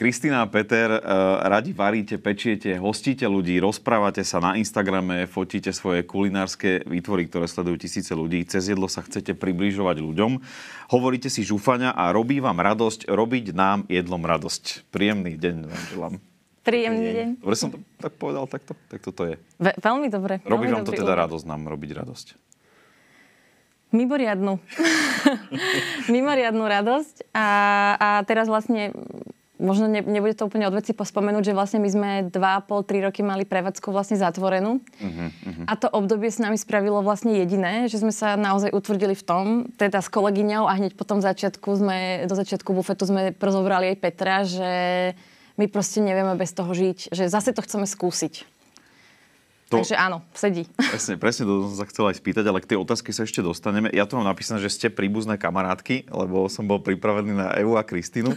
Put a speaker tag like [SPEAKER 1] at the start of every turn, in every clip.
[SPEAKER 1] Kristýna a Peter, eh, radi varíte, pečiete, hostíte ľudí, rozprávate sa na Instagrame, fotíte svoje kulinárske výtvory, ktoré sledujú tisíce ľudí. Cez jedlo sa chcete približovať ľuďom. Hovoríte si žúfania a robí vám radosť robiť nám jedlom radosť. Príjemný deň vám želám.
[SPEAKER 2] Príjemný deň. deň.
[SPEAKER 1] Dobre som to tak povedal, to, tak toto je.
[SPEAKER 2] Ve- veľmi dobre. Robí veľmi vám to teda
[SPEAKER 1] radosť nám robiť radosť.
[SPEAKER 2] Mimoriadnú. Mimoriadnú radosť. A, a teraz vlastne možno ne, nebude to úplne odveci pospomenúť, že vlastne my sme 2,5-3 roky mali prevádzku vlastne zatvorenú. Uh-huh, uh-huh. A to obdobie s nami spravilo vlastne jediné, že sme sa naozaj utvrdili v tom, teda s kolegyňou a hneď potom začiatku sme, do začiatku bufetu sme prozobrali aj Petra, že my proste nevieme bez toho žiť, že zase to chceme skúsiť. To, Takže áno, sedí.
[SPEAKER 1] Presne, presne to som sa chcel aj spýtať, ale k tej otázke sa ešte dostaneme. Ja tu mám napísané, že ste príbuzné kamarátky, lebo som bol pripravený na Evu a Kristínu.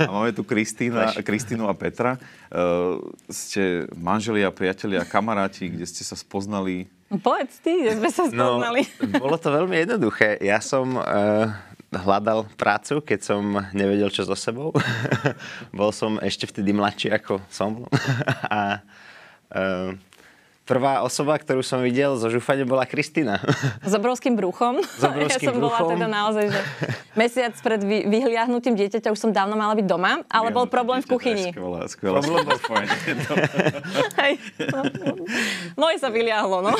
[SPEAKER 1] A máme tu Kristína, Kristínu a Petra. Uh, ste manželia, priatelia, kamaráti, kde ste sa spoznali?
[SPEAKER 2] No povedz ty, kde sme sa no,
[SPEAKER 1] spoznali.
[SPEAKER 3] No, bolo to veľmi jednoduché. Ja som... Uh, hľadal prácu, keď som nevedel, čo so sebou. Bol som ešte vtedy mladší, ako som. a uh, Prvá osoba, ktorú som videl zo žúfania, bola Kristina.
[SPEAKER 2] S obrovským bruchom. S obrovským ja som bruchom. bola teda naozaj, že mesiac pred vy, vyhliahnutím dieťaťa už som dávno mala byť doma, ale ja, bol no, problém v kuchyni. Skvelá,
[SPEAKER 1] skvelá. Problém bol
[SPEAKER 2] Hej, moje sa vyliahlo, no.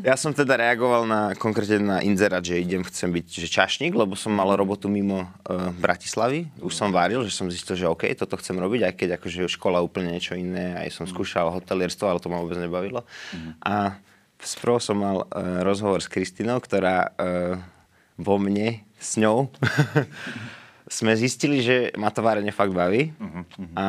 [SPEAKER 3] ja som teda reagoval na, konkrétne na inzerát, že idem, chcem byť že čašník, lebo som mal robotu mimo uh, Bratislavy. Už som varil, že som zistil, že OK, toto chcem robiť, aj keď akože škola úplne niečo iné, aj som skúšal hotelierstvo to, ale to ma vôbec nebavilo. Mm-hmm. A sprv som mal uh, rozhovor s Kristinou, ktorá uh, vo mne s ňou sme zistili, že ma to varenie fakt baví Mm-hmm. a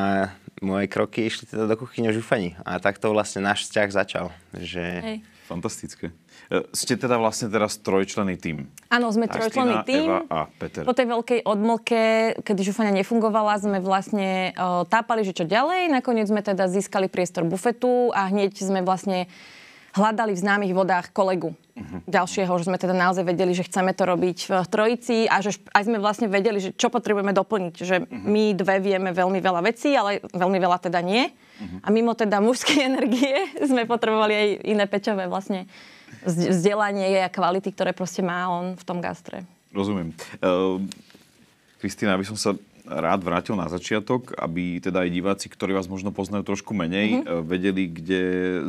[SPEAKER 3] moje kroky išli teda do kuchyne v žufani. A tak to vlastne náš vzťah začal. Že... Hej Fantastické. E, ste teda vlastne teraz trojčlený tým.
[SPEAKER 2] Áno, sme tá, trojčlený tým. Eva
[SPEAKER 3] a Peter. Po
[SPEAKER 2] tej veľkej odmlke, kedy žufania nefungovala, sme vlastne e, tápali, že čo ďalej. Nakoniec sme teda získali priestor bufetu a hneď sme vlastne hľadali v známych vodách kolegu uh-huh. ďalšieho, že sme teda naozaj vedeli, že chceme to robiť v Trojici a že aj sme vlastne vedeli, že čo potrebujeme doplniť, že uh-huh. my dve vieme veľmi veľa vecí, ale veľmi veľa teda nie. Uh-huh. A mimo teda mužskej energie sme potrebovali aj iné peťové vlastne
[SPEAKER 1] vzdelanie
[SPEAKER 2] a kvality, ktoré proste má on v tom gastre.
[SPEAKER 1] Rozumiem. Uh, ehm, Kristýna, aby som sa rád vrátil na začiatok, aby teda aj diváci, ktorí vás možno poznajú trošku menej, mm-hmm. vedeli, kde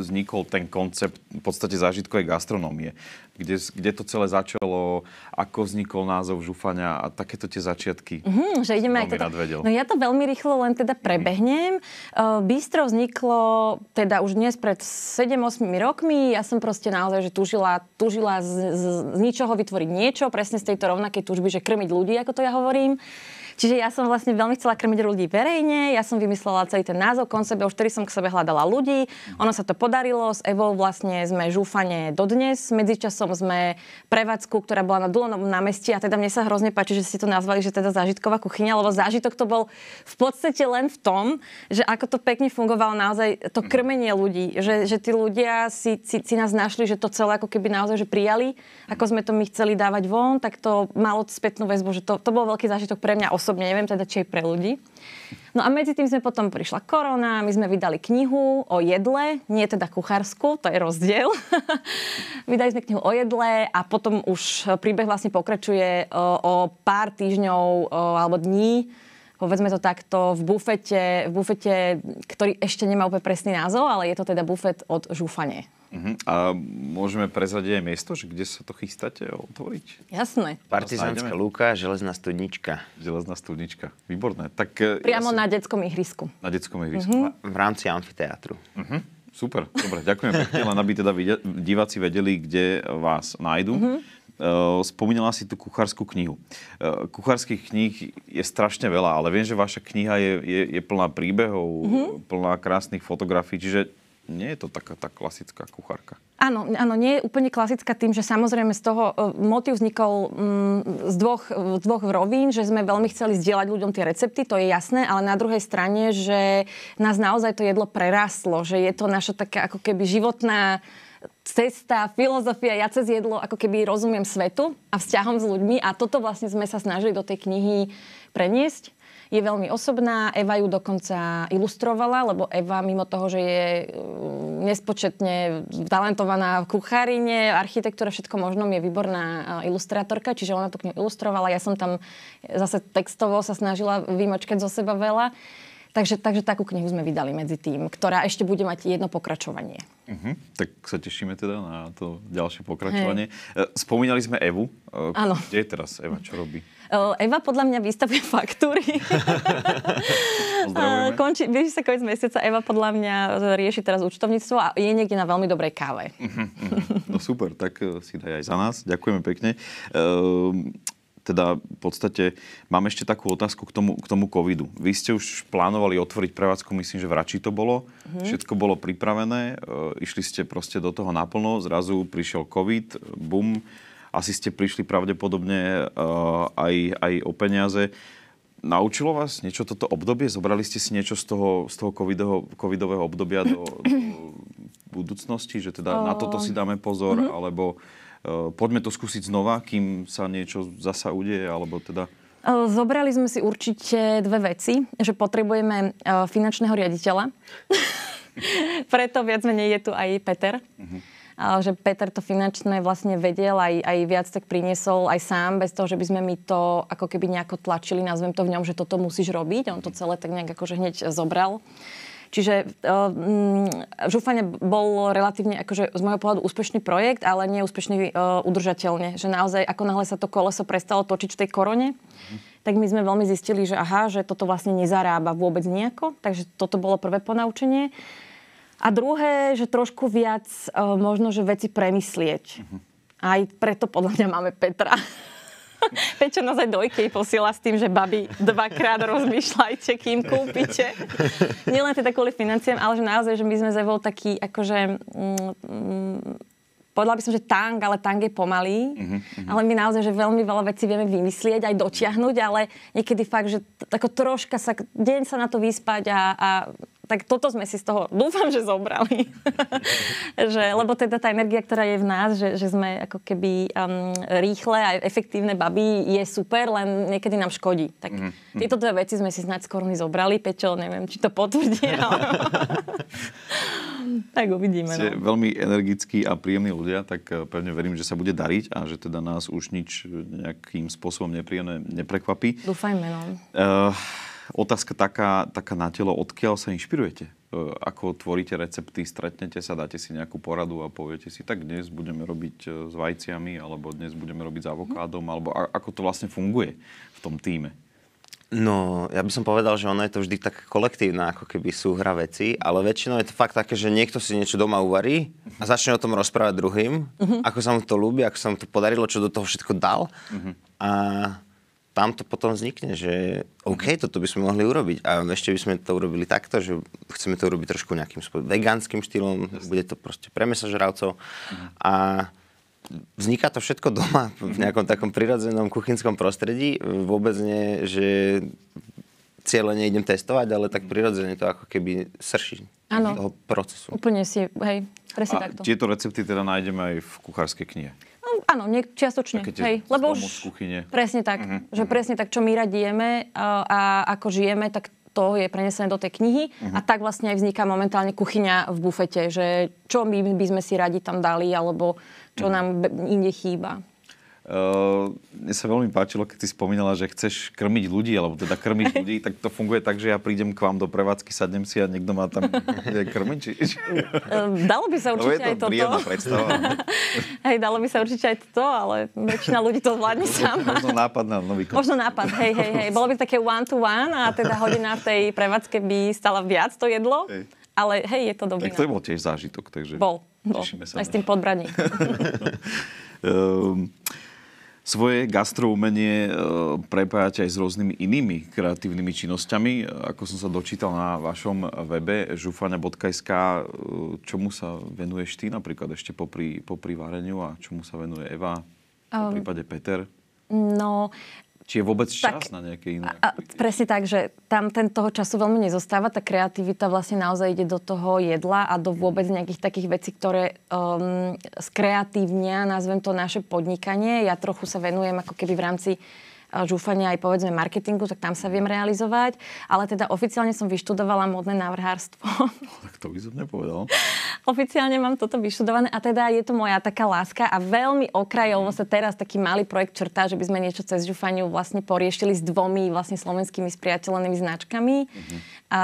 [SPEAKER 1] vznikol ten koncept v podstate zážitkovej gastronómie kde, kde to celé začalo, ako vznikol názov Žufania a takéto tie začiatky.
[SPEAKER 2] Mm, že ideme aj toto. vedel. No ja to veľmi rýchlo len teda mhm. prebehnem. Mm. Bistro vzniklo teda už dnes pred 7-8 rokmi. Ja som proste naozaj, že tužila, tužila z, z, z ničoho vytvoriť niečo, presne z tejto rovnakej tužby, že krmiť ľudí, ako to ja hovorím. Čiže ja som vlastne veľmi chcela krmiť ľudí verejne, ja som vymyslela celý ten názov, koncept, už ktorý som k sebe hľadala ľudí, ono sa to podarilo, s Evo vlastne sme žúfane dodnes, medzičasom potom sme prevádzku, ktorá bola na Dulonom námestí a teda mne sa hrozne páči, že ste to nazvali, že teda zážitková kuchyňa, lebo zážitok to bol v podstate len v tom, že ako to pekne fungovalo naozaj to krmenie ľudí, že, že tí ľudia si, si, si nás našli, že to celé ako keby naozaj že prijali, ako sme to my chceli dávať von, tak to malo spätnú väzbu, že to, to bol veľký zážitok pre mňa osobne, neviem teda, či aj pre ľudí. No a medzi tým sme potom prišla korona, my sme vydali knihu o jedle, nie teda kuchársku, to je rozdiel. vydali sme knihu o jedle a potom už príbeh vlastne pokračuje o, e, o pár týždňov o, e, alebo dní povedzme to takto, v bufete, v bufete, ktorý ešte nemá úplne presný názov, ale je to teda bufet od žúfanie.
[SPEAKER 1] Uh-huh. A môžeme prezradiť aj miesto, že kde sa to chystáte otvoriť?
[SPEAKER 2] Jasné. Partizánska
[SPEAKER 1] lúka, železná studnička. Železná studnička, výborné. Tak, e, Priamo ja si... na
[SPEAKER 2] detskom ihrisku.
[SPEAKER 1] Na detskom ihrisku. Uh-huh. V rámci amfiteátru. Uh-huh. Super, dobre, ďakujem len aby teda diváci vedeli, kde vás nájdu. Uh-huh. Uh, spomínala si tú kuchárskú knihu. Uh, kuchárskych kníh je strašne veľa, ale viem, že vaša kniha je, je, je plná príbehov, mm-hmm. plná krásnych fotografií, čiže nie je to taká tá klasická kuchárka.
[SPEAKER 2] Áno, áno, nie je úplne klasická tým, že samozrejme z toho e, motiv vznikol mm, z dvoch, e, z dvoch rovín, že sme veľmi chceli zdieľať ľuďom tie recepty, to je jasné, ale na druhej strane, že nás naozaj to jedlo prerastlo, že je to naša taká ako keby životná cesta, filozofia, ja cez jedlo ako keby rozumiem svetu a vzťahom s ľuďmi a toto vlastne sme sa snažili do tej knihy preniesť je veľmi osobná. Eva ju dokonca ilustrovala, lebo Eva mimo toho, že je mm, nespočetne talentovaná v kuchárine, architektúra, všetko možno je výborná eh, ilustrátorka, čiže ona tú knihu ilustrovala. Ja som tam zase textovo sa snažila vymačkať zo seba veľa. Takže, takže takú knihu sme vydali medzi tým, ktorá ešte bude mať jedno pokračovanie.
[SPEAKER 1] Uh-huh. Tak sa tešíme teda na to ďalšie pokračovanie. Hey. Eh, spomínali sme Evu. Eh, Áno. Kde je teraz Eva? Čo robí?
[SPEAKER 2] Eh, Eva podľa mňa vystavuje faktúry. Eh, končí, blíži sa koniec mesiaca. Eva podľa mňa eh, rieši teraz účtovníctvo a je niekde na veľmi dobrej káve.
[SPEAKER 1] Mhm, mhm. no super, tak si daj aj za nás. Ďakujeme pekne. teda v podstate mám ešte takú otázku k tomu, k tomu covidu. Vy ste už plánovali otvoriť prevádzku, myslím, že v Rači to bolo. Mm-hmm. Všetko bolo pripravené, e, išli ste proste do toho naplno, zrazu prišiel covid, bum, asi ste prišli pravdepodobne e, aj, aj o peniaze. Naučilo vás niečo toto obdobie? Zobrali ste si niečo z toho, z toho covidového, covidového obdobia do, do budúcnosti? Že teda o... na toto si ehm, dáme pozor? Mm-hmm. Alebo uh, poďme to skúsiť znova, kým sa niečo zasa udeje? Alebo teda...
[SPEAKER 2] E, zobrali sme si určite dve veci, že potrebujeme finančného riaditeľa. Preto viac menej je tu aj Peter. Uh-huh že Peter to finančné vlastne vedel, aj, aj viac tak priniesol aj sám, bez toho, že by sme my to ako keby nejako tlačili, nazvem to v ňom, že toto musíš robiť. On to celé tak nejak akože hneď zobral. Čiže uh, eh, mm, Žufania bol relatívne, akože z môjho pohľadu, úspešný projekt, ale nie úspešný uh, udržateľne. Že naozaj, ako náhle sa to koleso prestalo točiť v tej korone, mm. tak my sme veľmi zistili, že aha, že toto vlastne nezarába vôbec nejako. Takže toto bolo prvé ponaučenie. A druhé, že trošku viac e, možno, že veci premyslieť. Uh-huh. Aj preto podľa mňa máme Petra. Pečo nás aj do posiela s tým, že babi dvakrát rozmýšľajte, kým kúpite. Nielen teda kvôli financiám, ale že naozaj, že my sme zevol taký, akože... Mm, mm, povedala by som, že tang, ale tang je pomalý. Uh-huh, uh-huh. Ale my naozaj, že veľmi veľa vecí vieme vymyslieť, aj dotiahnuť, ale niekedy fakt, že t- ako troška sa, deň sa na to vyspať a, a tak toto sme si z toho, dúfam, že zobrali. že, lebo teda tá energia, ktorá je v nás, že, že sme ako keby um, rýchle a efektívne baby, je super, len niekedy nám škodí. Tak
[SPEAKER 1] mm-hmm. tieto
[SPEAKER 2] dve veci sme si snáď skôr my zobrali. Pečo, neviem, či to potvrdí. Ale... tak uvidíme. Ste
[SPEAKER 1] no. veľmi energickí a príjemní ľudia, tak eh, pevne verím, že sa bude dariť a že teda nás už nič eh, nejakým spôsobom nepríjemné neprekvapí. Dúfajme, no. Uh, Otázka taká, taká na telo, odkiaľ sa inšpirujete? E, ako tvoríte recepty, stretnete sa, dáte si nejakú poradu a poviete si, tak dnes budeme robiť e, s vajciami, alebo dnes budeme robiť s mhm. avokádom, alebo ako to vlastne funguje v tom týme?
[SPEAKER 3] No, ja by som povedal, že ono je to vždy tak kolektívna ako keby súhra veci, ale väčšinou je to fakt také, že niekto si niečo doma uvarí a mhm. začne o tom rozprávať druhým, uh-huh. ako sa mu to ľúbi, ako sa mu to podarilo, čo do toho všetko dal. Uh-huh. A tam to potom vznikne, že OK, toto by sme mohli urobiť a ešte by sme to urobili takto, že chceme to urobiť trošku nejakým spôsobom, vegánskym štýlom, bude to proste pre mesožravcov a vzniká to všetko doma v nejakom takom prirodzenom kuchynskom prostredí. Vôbec nie, že cieľene idem testovať, ale tak prirodzene to ako keby srší ano. toho procesu.
[SPEAKER 2] Úplne si, hej, presne a takto.
[SPEAKER 3] tieto recepty teda nájdeme aj v kuchárskej
[SPEAKER 1] knihe.
[SPEAKER 2] Áno, nie, čiastočne. Také hej, lebo už, z
[SPEAKER 1] kuchyne. Presne tak. Uh-huh. Že
[SPEAKER 2] mhm. presne tak, čo my radi jeme a, a ako žijeme, tak to je prenesené do tej knihy uh-huh. a tak vlastne aj vzniká momentálne kuchyňa v bufete, že čo my by sme si radi tam dali alebo čo uh-huh. nám inde chýba.
[SPEAKER 1] Ehm, mne sa veľmi páčilo, keď si spomínala, že chceš krmiť ľudí, alebo teda krmiť ľudí, tak to funguje tak, že ja prídem k vám do prevádzky, sadnem si a niekto má tam krmiť. Či...
[SPEAKER 2] Ehm, dalo by sa určite to aj toto. Predstava. hej, dalo by sa určite aj toto, ale väčšina ľudí to zvládne sama. Možno
[SPEAKER 1] nápad na nový kon. Možno
[SPEAKER 2] nápad, hej, hej, hej. Bolo by také one to one a teda hodina v tej prevádzke by stala viac to jedlo. Hej. Ale hej, je to dobrý. Tak to bol
[SPEAKER 1] tiež zážitok, takže... Bol, bol. sa. Aj s tým podbraním. um, ehm, svoje gastroumenie e, prepájať aj s rôznymi inými kreatívnymi činnosťami. Ako som sa dočítal na vašom webe žufania.sk, e, čomu sa venuješ ty napríklad ešte popri, popri vareniu a čomu sa venuje Eva, v ehm. prípade Peter?
[SPEAKER 2] No,
[SPEAKER 1] či je vôbec čas tak, na nejaké iné? A,
[SPEAKER 2] presne tak, že tam ten toho času veľmi nezostáva. Tá kreativita vlastne naozaj ide do toho jedla a do mhm. vôbec nejakých takých vecí, ktoré um, skreatívnia, nazvem to naše podnikanie. Ja trochu sa venujem ako keby v rámci Eh, žúfania aj povedzme marketingu, tak tam sa viem realizovať. Ale teda oficiálne som vyštudovala modné návrhárstvo. No,
[SPEAKER 1] tak to by som nepovedal.
[SPEAKER 2] oficiálne mám toto vyštudované a teda je to moja taká láska a veľmi okrajovo sa teraz taký malý projekt črtá, že by sme niečo cez žúfaniu vlastne poriešili s dvomi vlastne slovenskými spriateľenými značkami. Uh-huh. A,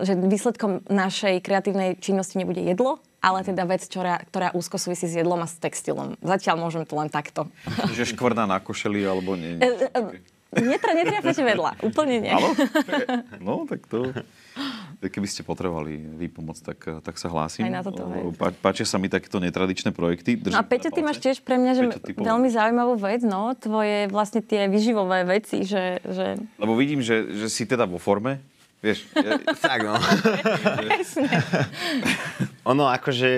[SPEAKER 2] že výsledkom našej kreatívnej činnosti nebude jedlo, ale teda vec, ktorá, ktorá úzko súvisí s jedlom a s textilom. Zatiaľ môžem to len takto.
[SPEAKER 1] Že škvrna na košeli alebo nie? E,
[SPEAKER 2] e, e, netra, netriafate vedľa, úplne nie. Áno?
[SPEAKER 1] No, tak to... Keby ste potrebovali výpomoc, tak, tak sa hlásim. Aj na toto, hej. Pá, páčia sa mi takéto netradičné projekty. Držím no a
[SPEAKER 2] Peťo, ty máš tiež pre mňa že Peťo, veľmi zaujímavú vec, no, tvoje vlastne tie vyživové veci, že...
[SPEAKER 3] že... Lebo vidím, že, že si teda vo forme, vieš. Ja... tak, no.
[SPEAKER 1] Presne
[SPEAKER 3] ono akože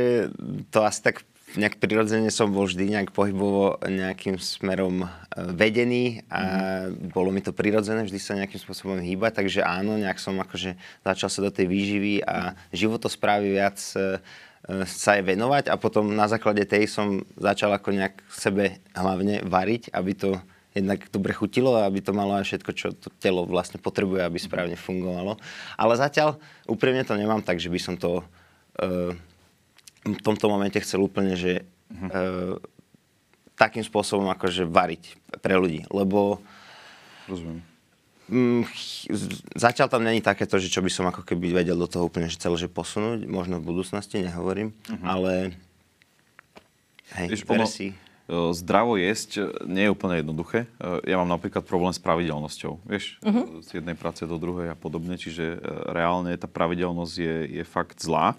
[SPEAKER 3] to asi tak nejak prirodzene som bol vždy nejak pohybovo nejakým smerom eh, vedený a mm. bolo mi to prirodzené vždy sa nejakým spôsobom hýbať, takže áno, nejak som akože začal sa do tej výživy a životosprávy viac eh, eh, sa aj venovať a potom na základe tej som začal ako nejak sebe hlavne variť, aby to jednak dobre chutilo a aby to malo aj všetko, čo to telo vlastne potrebuje, aby správne fungovalo. Ale zatiaľ úprimne to nemám tak, že by som to Eh, v tomto momente chcel úplne, že uh takým spôsobom akože variť pre ľudí, lebo Rozumiem. Mm, zatiaľ tam není takéto, že čo by som ako keby vedel do toho úplne že celé že posunúť, možno v budúcnosti, nehovorím, uh-huh. ale hej, Víš, ono, si...
[SPEAKER 1] Eh, zdravo jesť nie je úplne jednoduché. Ja mám napríklad problém s pravidelnosťou. Vieš, uh-huh. z jednej práce do druhej a podobne, čiže reálne tá pravidelnosť je, je fakt zlá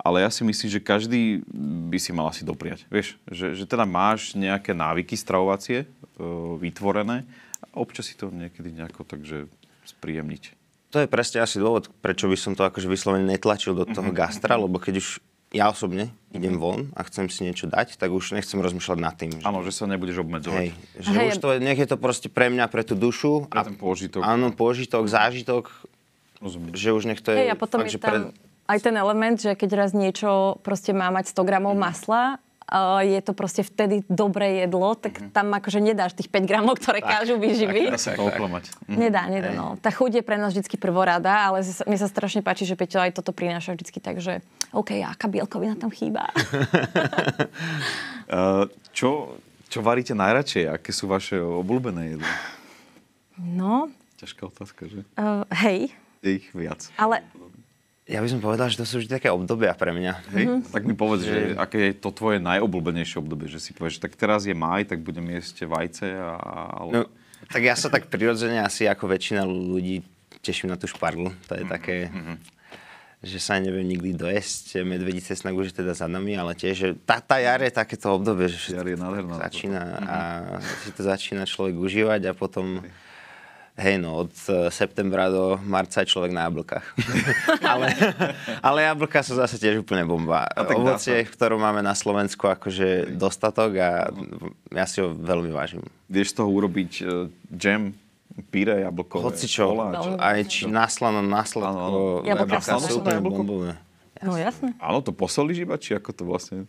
[SPEAKER 1] ale ja si myslím, že každý by si mal asi dopriať. Vieš, že, že teda máš nejaké návyky stravovacie e, vytvorené a občas si to
[SPEAKER 3] niekedy nejako takže spríjemniť. To je presne asi dôvod, prečo by som to akože vyslovene netlačil do toho mm-hmm. gastra, mhm. lebo keď už ja osobne idem mhm. von a chcem si niečo dať, tak už nechcem rozmýšľať nad tým. Áno, že... že sa nebudeš obmedzovať. Hej, že Hej. už to, nech je to proste pre mňa, pre tú dušu. Pre a, ten pôžitok. Áno, pôžitok, zážitok. Rozumiem. Že už nech to je... Hej, a potom fakt, je tam... Pre
[SPEAKER 2] aj ten element, že keď raz niečo proste má mať 100 gramov mm. masla, eh, je to proste vtedy dobré jedlo, tak mm-hmm. tam akože nedáš tých 5 gramov, ktoré tak, kážu vyživiť.
[SPEAKER 1] Tak, tak, tak. Mhm. Nedá, nedá. No. Tá
[SPEAKER 2] chuť je pre nás vždy prvorada, ale mi sa strašne páči, že Peťo aj toto prináša vždy, takže OK, aká bielkovina tam chýba.
[SPEAKER 1] Eh, čo, čo varíte najradšej? Aké sú vaše obľúbené jedlo? No. Ťažká otázka, že?
[SPEAKER 2] Uh, hej.
[SPEAKER 1] ich viac. Ale ja by som povedal, že to sú vždy také obdobia pre mňa. Hej, mm-hmm. tak mi povedz, že aké je to tvoje najobľúbenejšie obdobie,
[SPEAKER 3] že si povieš, že tak teraz je maj, tak budem jesť vajce a... No, tak ja sa tak prirodzene asi ako väčšina ľudí teším na tú šparlu. To je mm-hmm. také, mhm. že sa neviem nikdy dojesť. Medvedí cesnak už je teda za nami, ale tiež, že tá, tá jar je takéto obdobie, že jar je nádherná, začína, a, mm-hmm. a, to začína človek užívať a potom... Okay Hej, no od eh, septembra do marca je človek na jablkách. ale, ale jablka sú zase tiež úplne bomba. No, Ovocie, ktorú máme na Slovensku, akože dostatok a ja si ho veľmi vážim. Vieš z toho urobiť uh, džem, píre, jablkové, Hoci čo, koláč. Aj či naslano, nasladko, jablka sú úplne bombové. No jasne.
[SPEAKER 1] Áno, to posolíš iba, či ako to vlastne?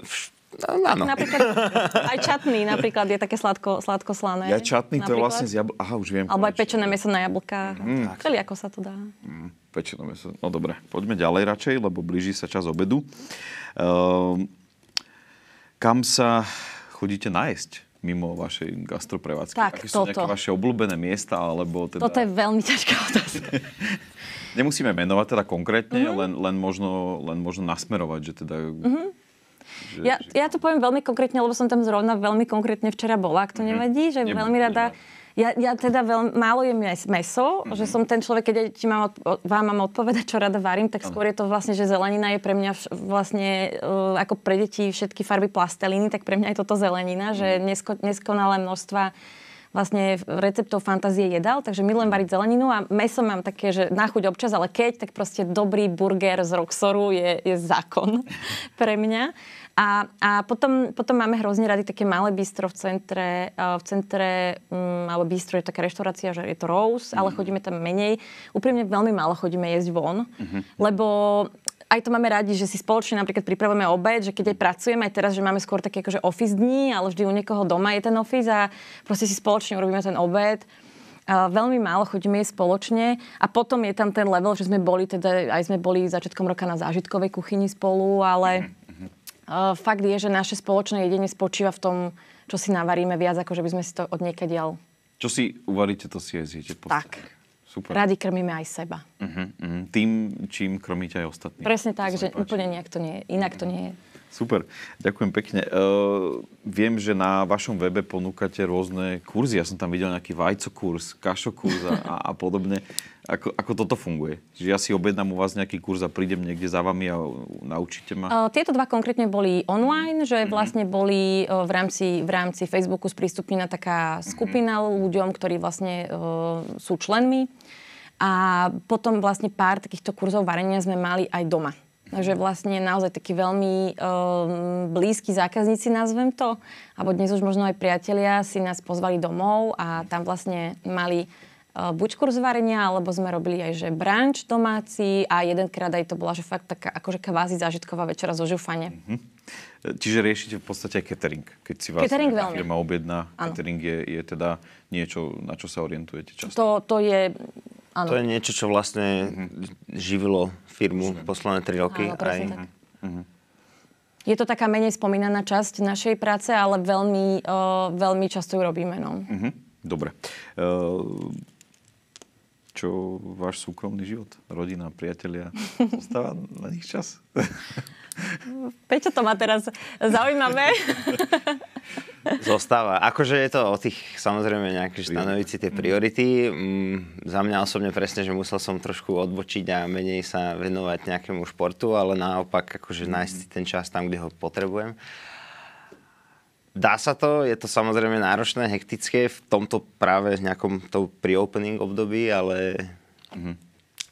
[SPEAKER 3] No, Áno. No. Napríklad,
[SPEAKER 2] aj čatný napríklad je také sladko, sladko-slané. Ja čatný, napríklad. to je vlastne z
[SPEAKER 1] jabl... Aha, už viem. Alebo
[SPEAKER 2] aj pečené meso na jablka. Mm, Veľmi ako sa to dá.
[SPEAKER 1] Mm, pečené meso. No dobre, poďme ďalej radšej, lebo blíži sa čas obedu. Uh, kam sa chodíte nájsť? mimo vašej gastroprevádzky? Tak, Aké toto. sú nejaké vaše obľúbené miesta? Alebo teda... Toto je
[SPEAKER 2] veľmi ťažká otázka.
[SPEAKER 1] Nemusíme menovať teda konkrétne, mm-hmm. len, len, možno, len možno nasmerovať, že teda mm-hmm ja,
[SPEAKER 2] ja to poviem veľmi konkrétne, lebo som tam zrovna veľmi konkrétne včera bola, ak to mhm. nevadí, že Nebude, veľmi rada... Ja, ja teda veľmi málo jem meso, mm-hmm. že mhm. som ten človek, keď ja ti mám odpo- vám mám odpovedať, čo rada varím, tak skôr je to vlastne, že zelenina je pre mňa vš- vlastne uh, ako pre deti všetky farby plasteliny, tak pre mňa je toto zelenina, mm-hmm. že mhm. nesko- neskonalé množstva uh, vlastne receptov fantázie jedal, takže milujem mm. variť zeleninu a meso mám také, že na chuť občas, ale keď, tak proste dobrý burger z Roxoru je, je zákon pre mňa. A, a potom, potom máme hrozne rady také malé bistro v centre, e, v centre um, alebo bistro je taká reštaurácia, že je to Rose, mm. ale chodíme tam menej. Úprimne veľmi málo chodíme jesť von, mm-hmm. lebo aj to máme radi, že si spoločne napríklad pripravujeme obed, že keď aj pracujeme, aj teraz, že máme skôr také akože office dní, ale vždy u niekoho doma je ten office a proste si spoločne urobíme ten obed. A veľmi málo chodíme spoločne a potom je tam ten level, že sme boli, teda aj sme boli začiatkom roka na zážitkovej kuchyni spolu, ale uh, fakt je, že naše spoločné jedenie spočíva v tom, čo si navaríme viac, ako že by sme si to od niekaď
[SPEAKER 1] Čo si uvaríte, to si aj zjete. Tak. Super. Radi
[SPEAKER 2] krmíme aj seba.
[SPEAKER 1] Uh-huh, uh-huh. Tým, čím krmíte aj ostatní. Presne
[SPEAKER 2] tak, že páči. úplne nejak to nie je. Inak uh-huh. to nie je.
[SPEAKER 1] Super, ďakujem pekne. Uh, viem, že na vašom webe ponúkate rôzne kurzy. Ja som tam videl nejaký vajcokurs, kašokurs a, a podobne. Ako, ako toto funguje? Čiže ja si objednám u vás nejaký kurz a prídem niekde za vami a naučíte ma? Uh,
[SPEAKER 2] tieto dva konkrétne boli online, že mm-hmm. vlastne boli uh, v, rámci, v rámci Facebooku sprístupnená taká mhm. skupina mm-hmm. ľuďom, ktorí vlastne uh, sú členmi. A potom vlastne pár takýchto kurzov varenia sme mali aj doma. Takže vlastne naozaj takí veľmi uh, blízki zákazníci, nazvem to, alebo dnes už možno aj priatelia si nás pozvali domov a tam vlastne mali buď kurz varenia, alebo sme robili aj že brunch domáci a jedenkrát aj to bola že fakt taká akože kvázi zážitková večera zo žufane.
[SPEAKER 1] Mm-hmm. Čiže riešite v podstate aj catering, keď si vás catering veľmi. firma objedná. Ano. Catering je, je teda niečo, na čo sa orientujete
[SPEAKER 2] často. To, to je... Ano. To
[SPEAKER 3] je niečo, čo vlastne mm-hmm. živilo firmu Myslím. posledné tri roky. Áno, aj... tak. Mm-hmm.
[SPEAKER 2] Je to taká menej spomínaná časť našej práce, ale veľmi, uh, veľmi často ju robíme. No.
[SPEAKER 1] Mm-hmm. Dobre. Uh čo váš súkromný život, rodina, priatelia, zostáva na nich
[SPEAKER 3] čas.
[SPEAKER 2] Peťo to má teraz zaujímavé.
[SPEAKER 3] Zostáva. Akože je to o tých, samozrejme, nejaké stanoviť si tie mhm. priority. Mm, za mňa osobne presne, že musel som trošku odbočiť a menej sa venovať nejakému športu, ale naopak akože mhm. nájsť ten čas tam, kde ho potrebujem. Dá sa to, je to samozrejme náročné, hektické v tomto práve v nejakom to pre-opening období, ale mm-hmm.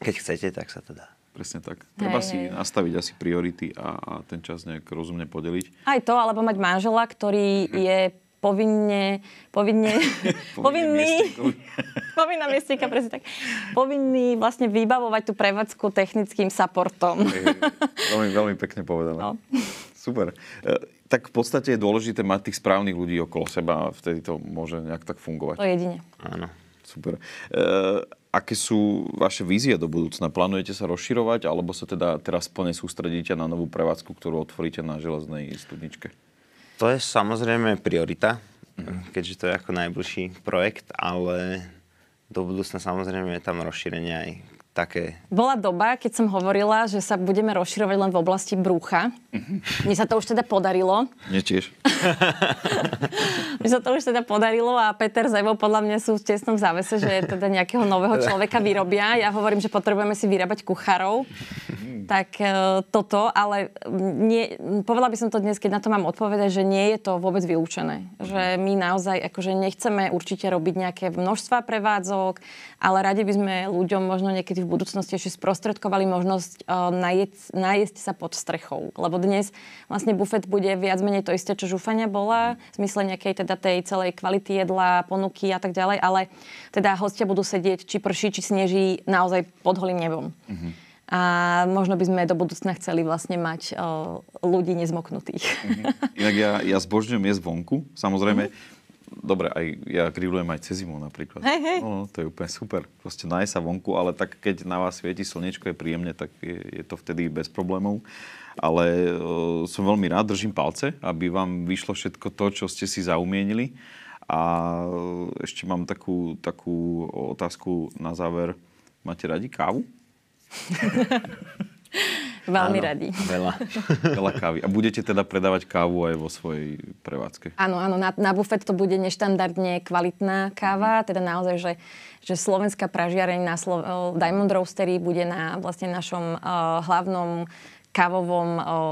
[SPEAKER 3] keď chcete, tak sa to dá. Presne tak. Treba hej, si hej.
[SPEAKER 1] nastaviť asi priority a, a ten čas nejak rozumne podeliť.
[SPEAKER 2] Aj to, alebo mať manžela, ktorý mm-hmm. je povinne, povinne, povinný, povinná miestnika, presne tak, povinný vlastne vybavovať tú prevádzku technickým supportom.
[SPEAKER 1] veľmi, veľmi pekne povedané. No. Super. E, tak v podstate je dôležité mať tých správnych ľudí okolo seba a vtedy to môže nejak tak fungovať. To jedine. Áno, super. E, aké sú vaše vízie do budúcna? Plánujete sa rozširovať alebo sa teda teraz plne
[SPEAKER 3] sústredíte na novú prevádzku, ktorú otvoríte na železnej studničke? To je samozrejme priorita, mhm. keďže to je ako najbližší projekt, ale do budúcna samozrejme je tam rozšírenie aj také...
[SPEAKER 2] Bola doba, keď som hovorila, že sa budeme rozširovať len v oblasti brúcha. Mne sa to už teda podarilo. Mne tiež. Mne sa to už teda podarilo a Peter Zevo podľa mňa sú v tesnom závese, že teda nejakého nového človeka vyrobia. Ja hovorím, že potrebujeme si vyrábať kuchárov. Tak e, toto, ale nie, povedala by som to dnes, keď na to mám odpovedať, že nie je to vôbec vylúčené. Že mhm. my naozaj akože nechceme určite robiť nejaké množstva prevádzok, ale radi by sme ľuďom možno niekedy v budúcnosti ešte sprostredkovali možnosť e, najesť, najesť sa pod strechou. Lebo dnes vlastne bufet bude viac menej to isté, čo žúfania bola, mhm. v zmysle nejakej teda tej celej kvality jedla, ponuky a tak ďalej, ale teda hostia budú sedieť, či prší, či sneží naozaj pod holým nebom. Mm-hmm a možno by sme do budúcna chceli vlastne mať o, ľudí nezmoknutých. Mm-hmm.
[SPEAKER 1] Inak ja, ja zbožňujem jesť vonku, samozrejme. Mm-hmm. Dobre, aj ja grillujem aj cez zimu napríklad. Hey, hey. No, no, to je úplne super. Proste nájsť sa vonku, ale tak keď na vás svieti slnečko, je príjemne, tak je, je to vtedy bez problémov. Ale o, som veľmi rád, držím palce, aby vám vyšlo všetko to, čo ste si zaumienili. A ešte mám takú, takú otázku na záver. Máte radi kávu?
[SPEAKER 2] Veľmi radi. Veľa,
[SPEAKER 1] veľa kávy. A budete teda predávať kávu aj vo svojej prevádzke?
[SPEAKER 2] Áno, áno. Na, na bufet to bude neštandardne kvalitná káva. Mhm. Teda naozaj, že, že slovenská pražiareň na Slo- eh, Diamond Roastery bude na vlastne našom uh, hlavnom uh, kávovom,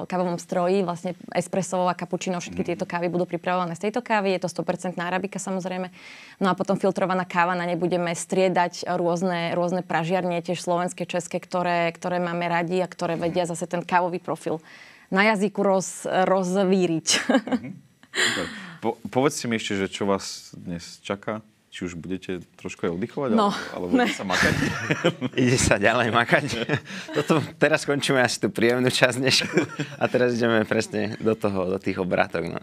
[SPEAKER 2] kávovom stroji, vlastne espresovou a kapučino, všetky mm-hmm. tieto kávy budú pripravované z tejto kávy, je to 100% arabika samozrejme. No a potom filtrovaná káva, na nej budeme striedať rôzne, rôzne pražiarnie, tiež slovenské, české, ktoré, ktoré máme radi a ktoré vedia mm-hmm. zase ten kávový profil na jazyku roz, rozvíriť. Mm-hmm.
[SPEAKER 1] Po, povedzte mi ešte, že čo vás dnes čaká? či už budete trošku aj oddychovať, no, alebo, alebo sa makať?
[SPEAKER 3] Ide sa ďalej makať. Toto, teraz skončíme asi tú príjemnú časť dnešku a teraz ideme presne do toho, do tých obrátok. No.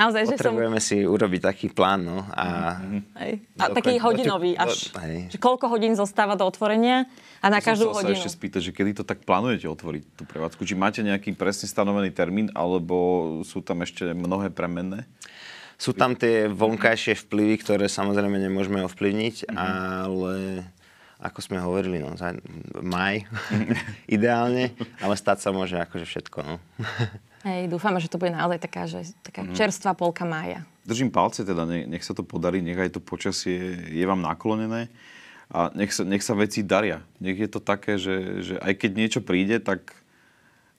[SPEAKER 2] Naozaj, Potrebujeme
[SPEAKER 3] že som... si urobiť taký plán. No, a... Mhm.
[SPEAKER 2] Hej. a do, taký do, hodinový, až hej. Že koľko hodín zostáva do otvorenia a na to každú som hodinu. sa ešte
[SPEAKER 3] spýtať, že kedy to tak plánujete otvoriť tú prevádzku? Či máte nejaký presne stanovený termín, alebo sú tam ešte mnohé premenné? sú tam tie vonkajšie vplyvy, ktoré samozrejme nemôžeme ovplyvniť, mm-hmm. ale ako sme hovorili, no, za maj ideálne, ale stať sa môže akože všetko. No.
[SPEAKER 2] Hej, dúfame, že to bude naozaj taká, že, taká mm. čerstvá polka mája.
[SPEAKER 1] Držím palce teda, nech sa to podarí, nech aj to počasie je vám naklonené a nech sa, nech sa veci daria. Nech je to také, že, že aj keď niečo príde, tak,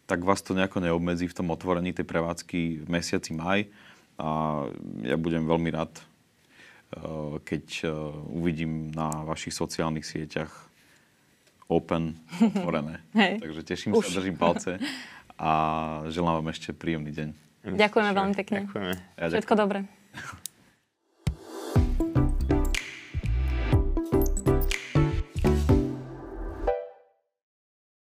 [SPEAKER 1] tak vás to nejako neobmedzí v tom otvorení tej prevádzky v mesiaci maj a ja budem veľmi rád, eh, keď eh, uvidím na vašich sociálnych sieťach open, otvorené. Hej. Takže teším Už. sa, držím palce a želám vám ešte príjemný deň. Ďakujeme veľmi pekne. Ďakujeme. Ja ďakujem. Všetko
[SPEAKER 2] dobré.